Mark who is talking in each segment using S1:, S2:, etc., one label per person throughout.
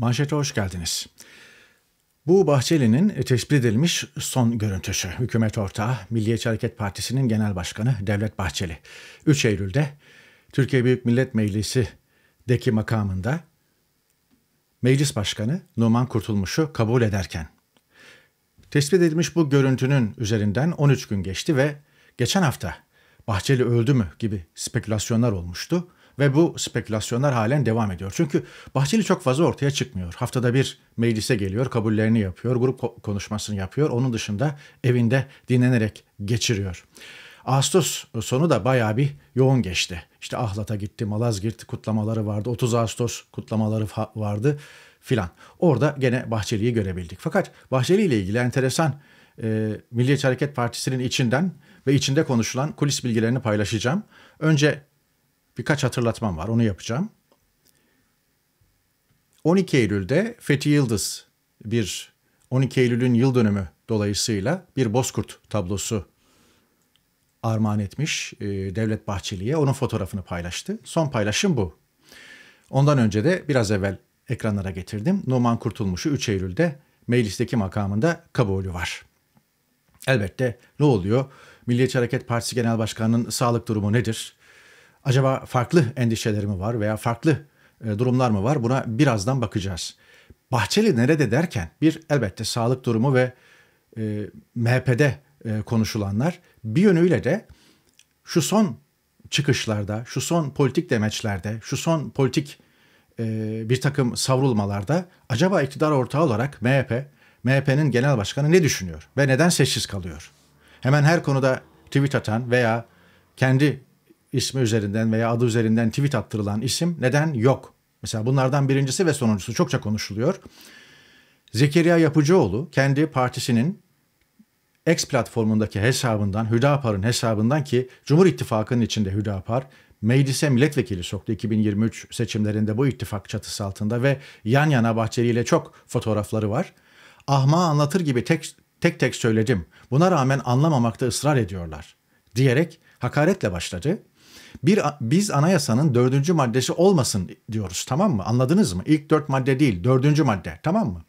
S1: Manşete hoş geldiniz. Bu Bahçeli'nin tespit edilmiş son görüntüsü. Hükümet ortağı Milliyetçi Hareket Partisi'nin Genel Başkanı Devlet Bahçeli. 3 Eylül'de Türkiye Büyük Millet Meclisi'deki makamında Meclis Başkanı Numan Kurtulmuş'u kabul ederken tespit edilmiş bu görüntünün üzerinden 13 gün geçti ve geçen hafta Bahçeli öldü mü gibi spekülasyonlar olmuştu. Ve bu spekülasyonlar halen devam ediyor. Çünkü Bahçeli çok fazla ortaya çıkmıyor. Haftada bir meclise geliyor, kabullerini yapıyor, grup konuşmasını yapıyor. Onun dışında evinde dinlenerek geçiriyor. Ağustos sonu da bayağı bir yoğun geçti. İşte Ahlat'a gitti, Malazgirt kutlamaları vardı, 30 Ağustos kutlamaları vardı filan. Orada gene Bahçeli'yi görebildik. Fakat Bahçeli ile ilgili enteresan e, Milliyetçi Hareket Partisi'nin içinden ve içinde konuşulan kulis bilgilerini paylaşacağım. Önce birkaç hatırlatmam var onu yapacağım. 12 Eylül'de Fethi Yıldız bir 12 Eylül'ün yıl dönümü dolayısıyla bir Bozkurt tablosu armağan etmiş e, Devlet Bahçeli'ye. Onun fotoğrafını paylaştı. Son paylaşım bu. Ondan önce de biraz evvel ekranlara getirdim. Numan Kurtulmuş'u 3 Eylül'de meclisteki makamında kabulü var. Elbette ne oluyor? Milliyetçi Hareket Partisi Genel Başkanı'nın sağlık durumu nedir? Acaba farklı endişeleri mi var veya farklı e, durumlar mı var? Buna birazdan bakacağız. Bahçeli nerede derken bir elbette sağlık durumu ve e, MHP'de e, konuşulanlar bir yönüyle de şu son çıkışlarda, şu son politik demeçlerde, şu son politik e, bir takım savrulmalarda acaba iktidar ortağı olarak MHP, MHP'nin genel başkanı ne düşünüyor ve neden sessiz kalıyor? Hemen her konuda tweet atan veya kendi ismi üzerinden veya adı üzerinden tweet attırılan isim neden yok? Mesela bunlardan birincisi ve sonuncusu çokça konuşuluyor. Zekeriya Yapıcıoğlu kendi partisinin X platformundaki hesabından, Hüdapar'ın hesabından ki Cumhur İttifakı'nın içinde Hüdapar, meclise milletvekili soktu 2023 seçimlerinde bu ittifak çatısı altında ve yan yana Bahçeli ile çok fotoğrafları var. Ahma anlatır gibi tek tek tek söyledim. Buna rağmen anlamamakta ısrar ediyorlar diyerek hakaretle başladı bir, biz anayasanın dördüncü maddesi olmasın diyoruz tamam mı? Anladınız mı? İlk dört madde değil dördüncü madde tamam mı?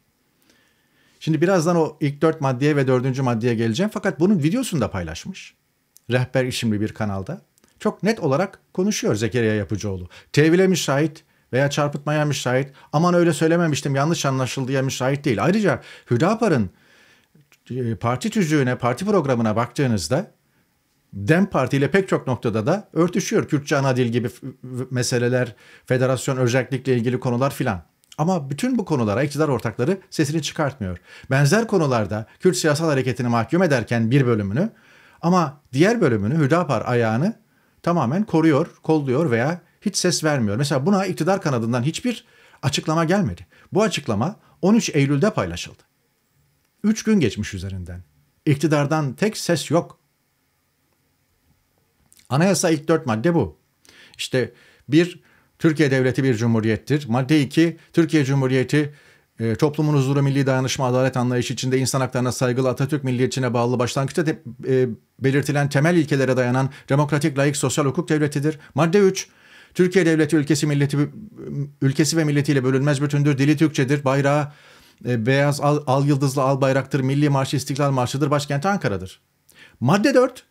S1: Şimdi birazdan o ilk dört maddeye ve dördüncü maddeye geleceğim fakat bunun videosunu da paylaşmış. Rehber işimli bir kanalda. Çok net olarak konuşuyor Zekeriya Yapıcıoğlu. Tevhile müsait veya çarpıtmaya müsait aman öyle söylememiştim yanlış anlaşıldıya müsait değil. Ayrıca Hüdapar'ın e, parti tüzüğüne, parti programına baktığınızda Dem Parti ile pek çok noktada da örtüşüyor. Kürtçe anadil gibi meseleler, federasyon özellikle ilgili konular filan. Ama bütün bu konulara iktidar ortakları sesini çıkartmıyor. Benzer konularda Kürt siyasal hareketini mahkum ederken bir bölümünü ama diğer bölümünü Hüdapar ayağını tamamen koruyor, kolluyor veya hiç ses vermiyor. Mesela buna iktidar kanadından hiçbir açıklama gelmedi. Bu açıklama 13 Eylül'de paylaşıldı. 3 gün geçmiş üzerinden. İktidardan tek ses yok. Anayasa ilk dört madde bu. İşte bir, Türkiye Devleti bir cumhuriyettir. Madde iki, Türkiye Cumhuriyeti e, toplumun huzuru, milli dayanışma, adalet anlayışı içinde insan haklarına saygılı, Atatürk milliyetçine bağlı başlangıçta de, e, belirtilen temel ilkelere dayanan demokratik, layık, sosyal hukuk devletidir. Madde üç Türkiye devleti ülkesi milleti ülkesi ve milletiyle bölünmez bütündür. Dili Türkçedir. Bayrağı e, beyaz al, al yıldızlı al bayraktır. Milli marşı İstiklal Marşı'dır. Başkenti Ankara'dır. Madde 4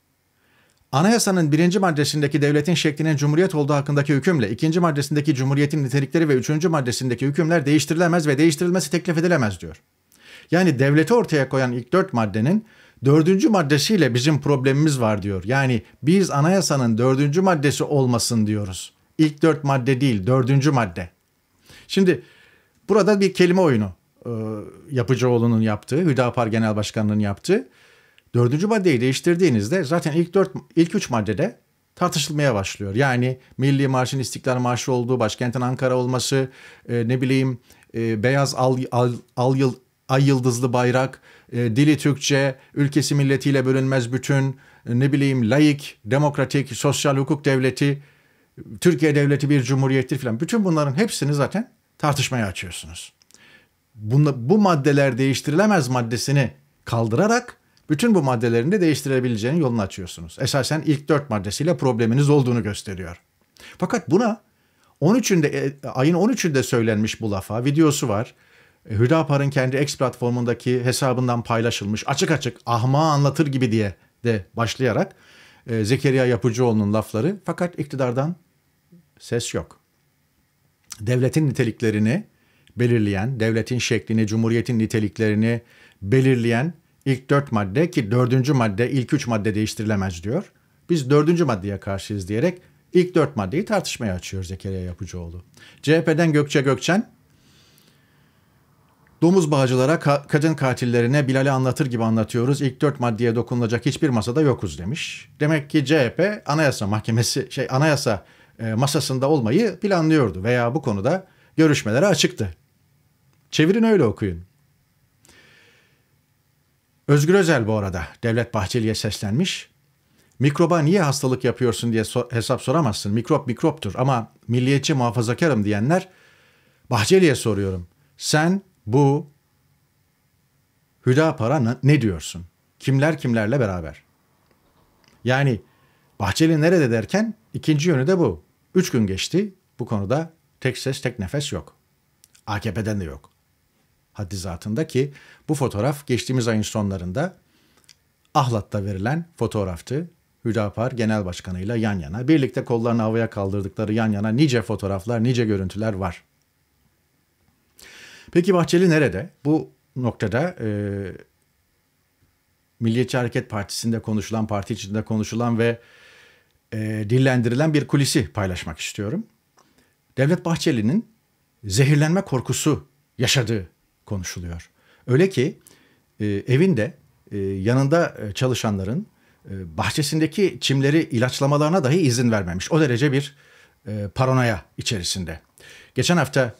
S1: Anayasanın birinci maddesindeki devletin şeklinin cumhuriyet olduğu hakkındaki hükümle, ikinci maddesindeki cumhuriyetin nitelikleri ve üçüncü maddesindeki hükümler değiştirilemez ve değiştirilmesi teklif edilemez diyor. Yani devleti ortaya koyan ilk dört maddenin dördüncü maddesiyle bizim problemimiz var diyor. Yani biz anayasanın dördüncü maddesi olmasın diyoruz. İlk dört madde değil, dördüncü madde. Şimdi burada bir kelime oyunu e, Yapıcıoğlu'nun yaptığı, Hüdapar Genel Başkanı'nın yaptığı. Dördüncü maddeyi değiştirdiğinizde zaten ilk dört, ilk üç maddede tartışılmaya başlıyor. Yani Milli Marş'ın İstiklal Marşı olduğu, başkentin Ankara olması, e, ne bileyim e, beyaz al, al, al yıl, ay yıldızlı bayrak, e, dili Türkçe, ülkesi milletiyle bölünmez bütün, e, ne bileyim laik, demokratik, sosyal hukuk devleti, Türkiye devleti bir cumhuriyettir filan. Bütün bunların hepsini zaten tartışmaya açıyorsunuz. Bunla, bu maddeler değiştirilemez maddesini kaldırarak bütün bu maddelerini de değiştirebileceğin yolunu açıyorsunuz. Esasen ilk dört maddesiyle probleminiz olduğunu gösteriyor. Fakat buna 13'ünde e, ayın 13'ünde söylenmiş bu lafa videosu var. E, Hüdapar'ın kendi X platformundaki hesabından paylaşılmış açık açık ahma anlatır gibi diye de başlayarak e, Zekeriya Yapıcıoğlu'nun lafları fakat iktidardan ses yok. Devletin niteliklerini belirleyen, devletin şeklini, cumhuriyetin niteliklerini belirleyen İlk dört madde ki dördüncü madde ilk üç madde değiştirilemez diyor. Biz dördüncü maddeye karşıyız diyerek ilk dört maddeyi tartışmaya açıyor Zekeriya Yapıcıoğlu. CHP'den Gökçe Gökçen Domuz bağcılara, ka- kadın katillerine Bilal'i anlatır gibi anlatıyoruz. İlk dört maddeye dokunulacak hiçbir masada yokuz demiş. Demek ki CHP Anayasa Mahkemesi şey Anayasa e, masasında olmayı planlıyordu veya bu konuda görüşmelere açıktı. Çevirin öyle okuyun. Özgür Özel bu arada Devlet Bahçeli'ye seslenmiş. Mikroba niye hastalık yapıyorsun diye so- hesap soramazsın. Mikrop mikroptur ama milliyetçi muhafazakarım diyenler Bahçeli'ye soruyorum. Sen bu Hüdapar'a ne diyorsun? Kimler kimlerle beraber? Yani Bahçeli nerede derken ikinci yönü de bu. Üç gün geçti. Bu konuda tek ses tek nefes yok. AKP'den de yok haddizatında ki bu fotoğraf geçtiğimiz ayın sonlarında Ahlat'ta verilen fotoğraftı. Hüdapar Genel Başkanı'yla yan yana, birlikte kollarını havaya kaldırdıkları yan yana nice fotoğraflar, nice görüntüler var. Peki Bahçeli nerede? Bu noktada e, Milliyetçi Hareket Partisi'nde konuşulan, parti içinde konuşulan ve e, dillendirilen bir kulisi paylaşmak istiyorum. Devlet Bahçeli'nin zehirlenme korkusu yaşadığı konuşuluyor. Öyle ki e, evinde e, yanında e, çalışanların e, bahçesindeki çimleri ilaçlamalarına dahi izin vermemiş. O derece bir e, paranoya içerisinde. Geçen hafta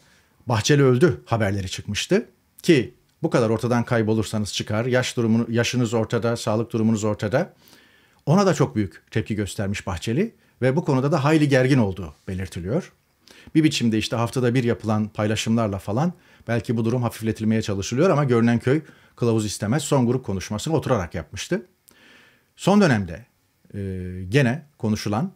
S1: Bahçeli öldü haberleri çıkmıştı ki bu kadar ortadan kaybolursanız çıkar. Yaş durumunu, yaşınız ortada, sağlık durumunuz ortada. Ona da çok büyük tepki göstermiş Bahçeli ve bu konuda da hayli gergin olduğu belirtiliyor bir biçimde işte haftada bir yapılan paylaşımlarla falan belki bu durum hafifletilmeye çalışılıyor ama görünen köy kılavuz istemez son grup konuşmasını oturarak yapmıştı. Son dönemde e, gene konuşulan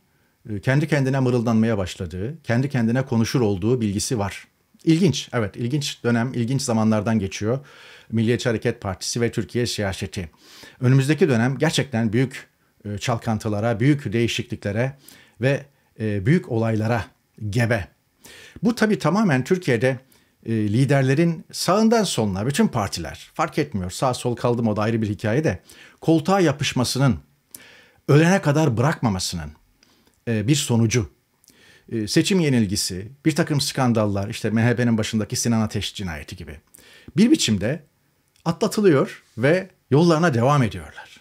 S1: e, kendi kendine mırıldanmaya başladığı, kendi kendine konuşur olduğu bilgisi var. İlginç, evet ilginç dönem, ilginç zamanlardan geçiyor. Milliyetçi Hareket Partisi ve Türkiye siyaseti. Önümüzdeki dönem gerçekten büyük e, çalkantılara, büyük değişikliklere ve e, büyük olaylara gebe. Bu tabii tamamen Türkiye'de e, liderlerin sağından soluna bütün partiler fark etmiyor sağ sol kaldı mı o da ayrı bir hikaye de koltuğa yapışmasının ölene kadar bırakmamasının e, bir sonucu. E, seçim yenilgisi, bir takım skandallar işte MHP'nin başındaki Sinan Ateş cinayeti gibi bir biçimde atlatılıyor ve yollarına devam ediyorlar.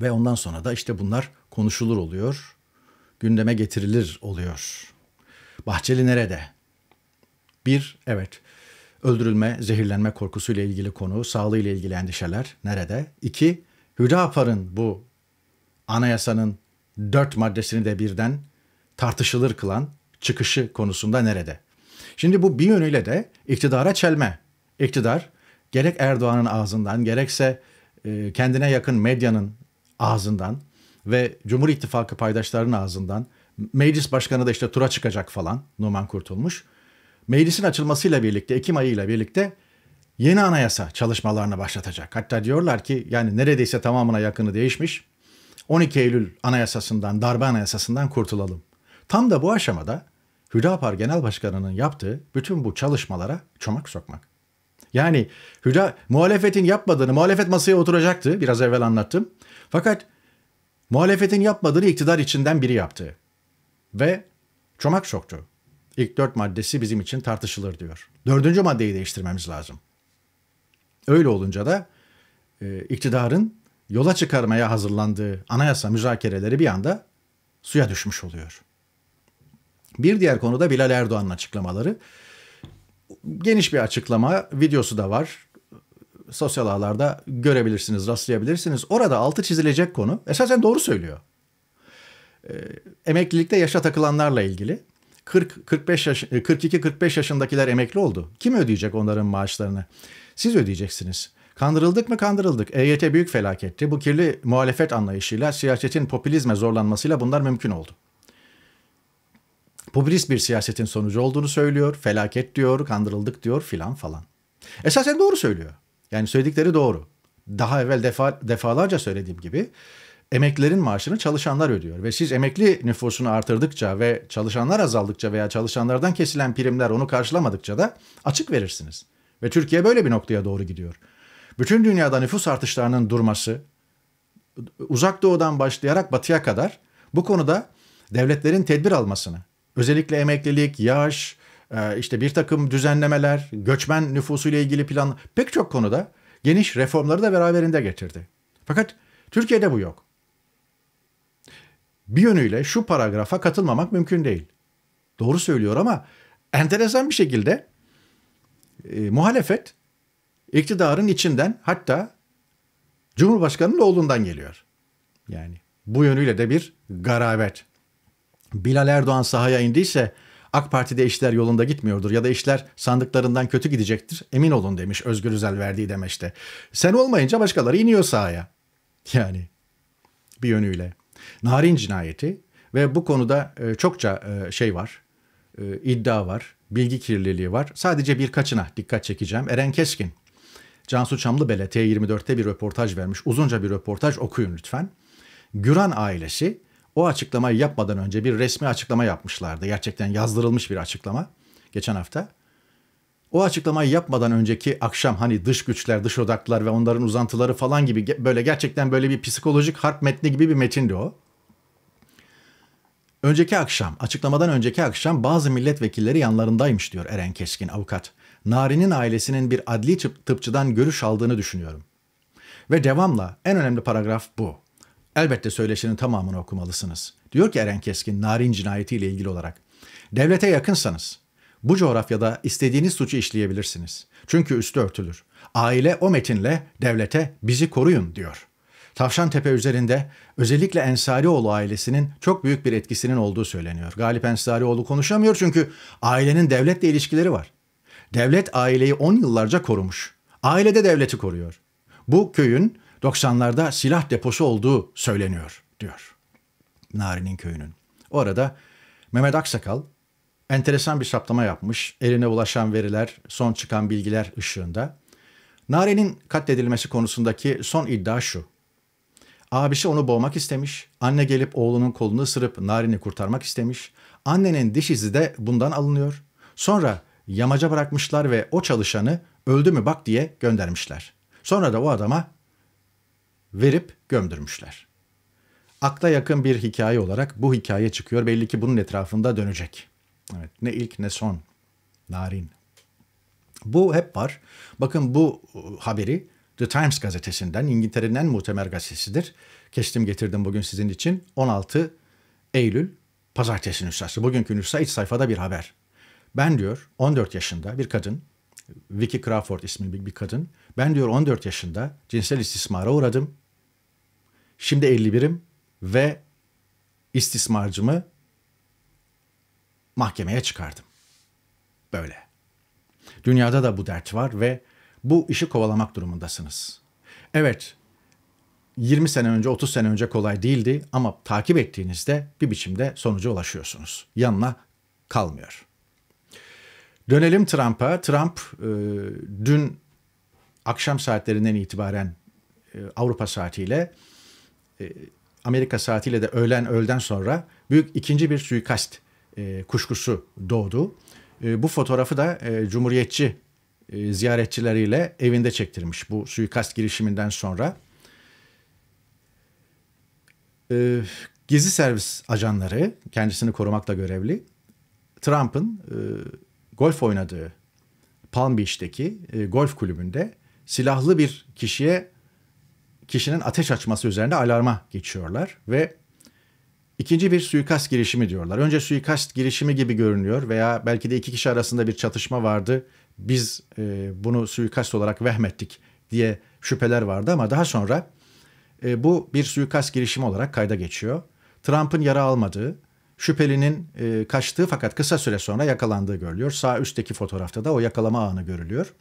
S1: Ve ondan sonra da işte bunlar konuşulur oluyor, gündeme getirilir oluyor. Bahçeli nerede? Bir, evet. Öldürülme, zehirlenme korkusuyla ilgili konu, sağlığıyla ilgili endişeler nerede? İki, Hüdapar'ın bu anayasanın dört maddesini de birden tartışılır kılan çıkışı konusunda nerede? Şimdi bu bir yönüyle de iktidara çelme. İktidar gerek Erdoğan'ın ağzından gerekse e, kendine yakın medyanın ağzından ve Cumhur İttifakı paydaşlarının ağzından Meclis başkanı da işte tura çıkacak falan Numan Kurtulmuş. Meclisin açılmasıyla birlikte Ekim ayıyla birlikte yeni anayasa çalışmalarını başlatacak. Hatta diyorlar ki yani neredeyse tamamına yakını değişmiş. 12 Eylül anayasasından, darbe anayasasından kurtulalım. Tam da bu aşamada Hüdapar Genel Başkanı'nın yaptığı bütün bu çalışmalara çomak sokmak. Yani Hüda, muhalefetin yapmadığını, muhalefet masaya oturacaktı biraz evvel anlattım. Fakat muhalefetin yapmadığını iktidar içinden biri yaptı ve çomak soktu. İlk dört maddesi bizim için tartışılır diyor. Dördüncü maddeyi değiştirmemiz lazım. Öyle olunca da e, iktidarın yola çıkarmaya hazırlandığı anayasa müzakereleri bir anda suya düşmüş oluyor. Bir diğer konuda Bilal Erdoğan'ın açıklamaları. Geniş bir açıklama, videosu da var. Sosyal ağlarda görebilirsiniz, rastlayabilirsiniz. Orada altı çizilecek konu esasen doğru söylüyor. Ee, emeklilikte yaşa takılanlarla ilgili. 40 45 yaş 42 e, 45 yaşındakiler emekli oldu. Kim ödeyecek onların maaşlarını? Siz ödeyeceksiniz. Kandırıldık mı kandırıldık. EYT büyük felaketti. Bu kirli muhalefet anlayışıyla, siyasetin popülizme zorlanmasıyla bunlar mümkün oldu. Popülist bir siyasetin sonucu olduğunu söylüyor, felaket diyor, kandırıldık diyor filan falan. Esasen doğru söylüyor. Yani söyledikleri doğru. Daha evvel defa, defalarca söylediğim gibi emeklerin maaşını çalışanlar ödüyor. Ve siz emekli nüfusunu artırdıkça ve çalışanlar azaldıkça veya çalışanlardan kesilen primler onu karşılamadıkça da açık verirsiniz. Ve Türkiye böyle bir noktaya doğru gidiyor. Bütün dünyada nüfus artışlarının durması, uzak doğudan başlayarak batıya kadar bu konuda devletlerin tedbir almasını, özellikle emeklilik, yaş, e, işte bir takım düzenlemeler, göçmen nüfusuyla ilgili plan pek çok konuda geniş reformları da beraberinde getirdi. Fakat Türkiye'de bu yok bir yönüyle şu paragrafa katılmamak mümkün değil. Doğru söylüyor ama enteresan bir şekilde e, muhalefet iktidarın içinden hatta Cumhurbaşkanı'nın oğlundan geliyor. Yani bu yönüyle de bir garabet. Bilal Erdoğan sahaya indiyse AK Parti'de işler yolunda gitmiyordur ya da işler sandıklarından kötü gidecektir emin olun demiş Özgür Özel verdiği demeçte. Sen olmayınca başkaları iniyor sahaya. Yani bir yönüyle. Narin cinayeti ve bu konuda e, çokça e, şey var, e, iddia var, bilgi kirliliği var. Sadece birkaçına dikkat çekeceğim. Eren Keskin, Cansu Çamlıbel'e T24'te bir röportaj vermiş. Uzunca bir röportaj okuyun lütfen. Güran ailesi o açıklamayı yapmadan önce bir resmi açıklama yapmışlardı. Gerçekten yazdırılmış bir açıklama geçen hafta. O açıklamayı yapmadan önceki akşam hani dış güçler, dış odaklar ve onların uzantıları falan gibi böyle gerçekten böyle bir psikolojik harp metni gibi bir metindi o. Önceki akşam, açıklamadan önceki akşam bazı milletvekilleri yanlarındaymış diyor Eren Keskin avukat. Nari'nin ailesinin bir adli tıp, tıpçıdan görüş aldığını düşünüyorum. Ve devamla en önemli paragraf bu. Elbette söyleşinin tamamını okumalısınız. Diyor ki Eren Keskin Narin cinayetiyle ilgili olarak. Devlete yakınsanız, bu coğrafyada istediğiniz suçu işleyebilirsiniz. Çünkü üstü örtülür. Aile o metinle devlete bizi koruyun diyor. Tavşan Tepe üzerinde özellikle Ensarioğlu ailesinin çok büyük bir etkisinin olduğu söyleniyor. Galip Ensarioğlu konuşamıyor çünkü ailenin devletle ilişkileri var. Devlet aileyi 10 yıllarca korumuş. Aile de devleti koruyor. Bu köyün 90'larda silah deposu olduğu söyleniyor diyor. Nari'nin köyünün. Orada Mehmet Aksakal enteresan bir saptama yapmış eline ulaşan veriler, son çıkan bilgiler ışığında. Nare'nin katledilmesi konusundaki son iddia şu. Abisi onu boğmak istemiş, anne gelip oğlunun kolunu ısırıp Narin'i kurtarmak istemiş. Annenin diş izi de bundan alınıyor. Sonra yamaca bırakmışlar ve o çalışanı öldü mü bak diye göndermişler. Sonra da o adama verip gömdürmüşler. Akla yakın bir hikaye olarak bu hikaye çıkıyor. Belli ki bunun etrafında dönecek.'' Evet, ne ilk ne son. Narin. Bu hep var. Bakın bu e, haberi The Times gazetesinden, İngiltere'nin en muhtemer gazetesidir. Kestim getirdim bugün sizin için. 16 Eylül pazartesi nüshası. Bugünkü nüsha iç sayfada bir haber. Ben diyor 14 yaşında bir kadın, Vicky Crawford isimli bir kadın. Ben diyor 14 yaşında cinsel istismara uğradım. Şimdi 51'im ve istismarcımı mahkemeye çıkardım. Böyle. Dünyada da bu dert var ve bu işi kovalamak durumundasınız. Evet, 20 sene önce, 30 sene önce kolay değildi ama takip ettiğinizde bir biçimde sonuca ulaşıyorsunuz. Yanına kalmıyor. Dönelim Trump'a. Trump e, dün akşam saatlerinden itibaren e, Avrupa saatiyle e, Amerika saatiyle de öğlen öğleden sonra büyük ikinci bir suikast e, kuşkusu doğdu. E, bu fotoğrafı da e, Cumhuriyetçi e, ziyaretçileriyle evinde çektirmiş bu suikast girişiminden sonra. E, gizli servis ajanları kendisini korumakla görevli Trump'ın e, golf oynadığı Palm Beach'teki e, golf kulübünde silahlı bir kişiye kişinin ateş açması üzerine alarma geçiyorlar ve İkinci bir suikast girişimi diyorlar. Önce suikast girişimi gibi görünüyor veya belki de iki kişi arasında bir çatışma vardı. Biz e, bunu suikast olarak vehmettik diye şüpheler vardı ama daha sonra e, bu bir suikast girişimi olarak kayda geçiyor. Trump'ın yara almadığı, şüphelinin e, kaçtığı fakat kısa süre sonra yakalandığı görülüyor. Sağ üstteki fotoğrafta da o yakalama anı görülüyor.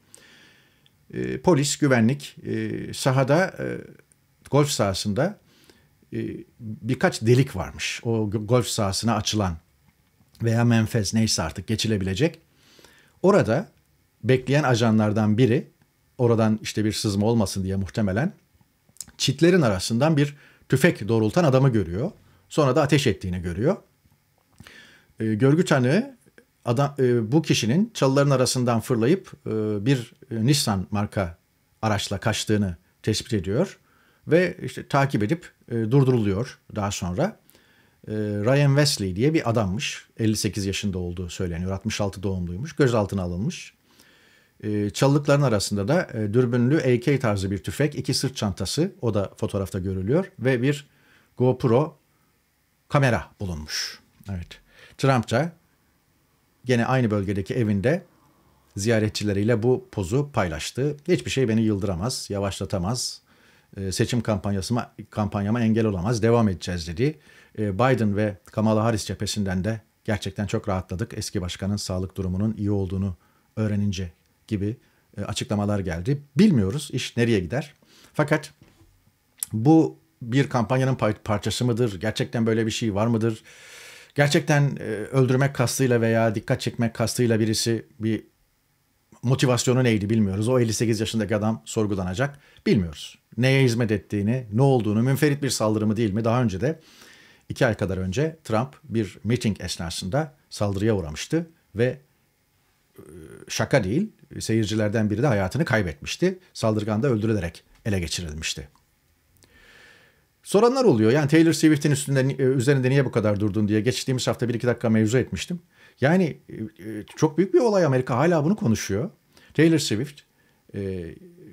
S1: E, polis, güvenlik e, sahada, e, golf sahasında e, birkaç delik varmış. O golf sahasına açılan veya menfez neyse artık geçilebilecek. Orada bekleyen ajanlardan biri oradan işte bir sızma olmasın diye muhtemelen çitlerin arasından bir tüfek doğrultan adamı görüyor. Sonra da ateş ettiğini görüyor. E, görgü tanığı adam, e, bu kişinin çalıların arasından fırlayıp e, bir Nissan marka araçla kaçtığını tespit ediyor ve işte takip edip e, durduruluyor daha sonra. E, Ryan Wesley diye bir adammış. 58 yaşında olduğu söyleniyor. 66 doğumluymuş. Gözaltına alınmış. E, çalılıkların arasında da e, dürbünlü AK tarzı bir tüfek, iki sırt çantası o da fotoğrafta görülüyor ve bir GoPro kamera bulunmuş. Evet. Trump da gene aynı bölgedeki evinde ziyaretçileriyle bu pozu paylaştı. Hiçbir şey beni yıldıramaz, yavaşlatamaz, e, seçim kampanyasına kampanyama engel olamaz devam edeceğiz dedi. E, Biden ve Kamala Harris cephesinden de gerçekten çok rahatladık. Eski başkanın sağlık durumunun iyi olduğunu öğrenince gibi e, açıklamalar geldi. Bilmiyoruz iş nereye gider. Fakat bu bir kampanyanın parçası mıdır? Gerçekten böyle bir şey var mıdır? Gerçekten öldürmek kastıyla veya dikkat çekmek kastıyla birisi bir motivasyonu neydi bilmiyoruz. O 58 yaşındaki adam sorgulanacak. Bilmiyoruz. Neye hizmet ettiğini, ne olduğunu, münferit bir saldırı mı değil mi? Daha önce de iki ay kadar önce Trump bir meeting esnasında saldırıya uğramıştı ve e, şaka değil seyircilerden biri de hayatını kaybetmişti. Saldırgan da öldürülerek ele geçirilmişti. Soranlar oluyor. Yani Taylor Swift'in üstünde, e, üzerinde niye bu kadar durdun diye geçtiğimiz hafta bir iki dakika mevzu etmiştim. Yani e, e, çok büyük bir olay Amerika hala bunu konuşuyor. Taylor Swift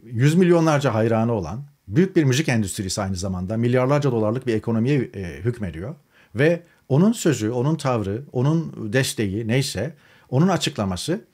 S1: yüz milyonlarca hayranı olan büyük bir müzik endüstrisi aynı zamanda milyarlarca dolarlık bir ekonomiye hükmediyor. Ve onun sözü, onun tavrı, onun desteği neyse onun açıklaması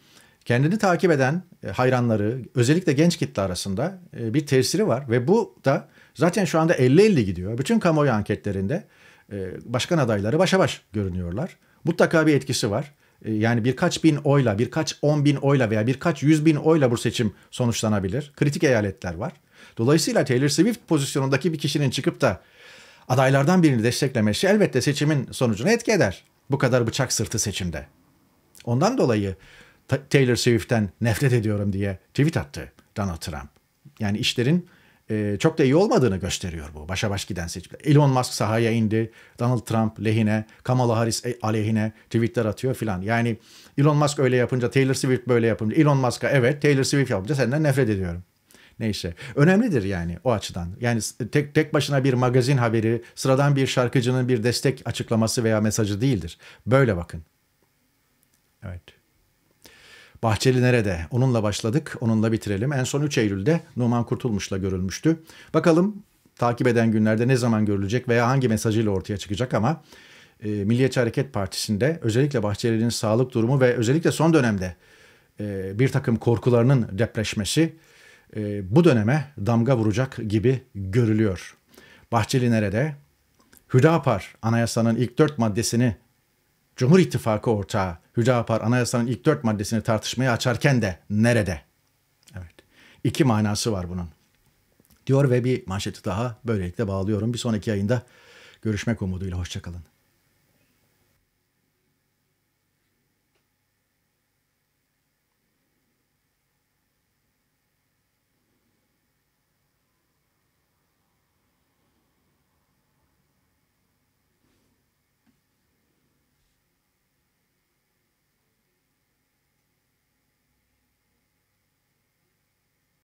S1: kendini takip eden hayranları özellikle genç kitle arasında bir tesiri var ve bu da Zaten şu anda 50-50 gidiyor. Bütün kamuoyu anketlerinde e, başkan adayları başa baş görünüyorlar. Mutlaka bir etkisi var. E, yani birkaç bin oyla, birkaç on bin oyla veya birkaç yüz bin oyla bu seçim sonuçlanabilir. Kritik eyaletler var. Dolayısıyla Taylor Swift pozisyonundaki bir kişinin çıkıp da adaylardan birini desteklemesi elbette seçimin sonucunu etki eder. Bu kadar bıçak sırtı seçimde. Ondan dolayı Taylor Swift'ten nefret ediyorum diye tweet attı Donald Trump. Yani işlerin e, çok da iyi olmadığını gösteriyor bu başa baş giden seçimler. Elon Musk sahaya indi, Donald Trump lehine, Kamala Harris e, aleyhine tweetler atıyor filan. Yani Elon Musk öyle yapınca, Taylor Swift böyle yapınca, Elon Musk'a evet, Taylor Swift yapınca senden nefret ediyorum. Neyse. Önemlidir yani o açıdan. Yani tek, tek başına bir magazin haberi, sıradan bir şarkıcının bir destek açıklaması veya mesajı değildir. Böyle bakın. Evet. Bahçeli nerede? Onunla başladık, onunla bitirelim. En son 3 Eylül'de Numan Kurtulmuş'la görülmüştü. Bakalım takip eden günlerde ne zaman görülecek veya hangi mesajıyla ortaya çıkacak ama e, Milliyetçi Hareket Partisi'nde özellikle Bahçeli'nin sağlık durumu ve özellikle son dönemde e, bir takım korkularının depreşmesi e, bu döneme damga vuracak gibi görülüyor. Bahçeli nerede? Hüdapar anayasanın ilk dört maddesini Cumhur İttifakı ortağı Hüdapar anayasanın ilk dört maddesini tartışmaya açarken de nerede? Evet. İki manası var bunun. Diyor ve bir manşeti daha böylelikle bağlıyorum. Bir sonraki yayında görüşmek umuduyla. Hoşçakalın.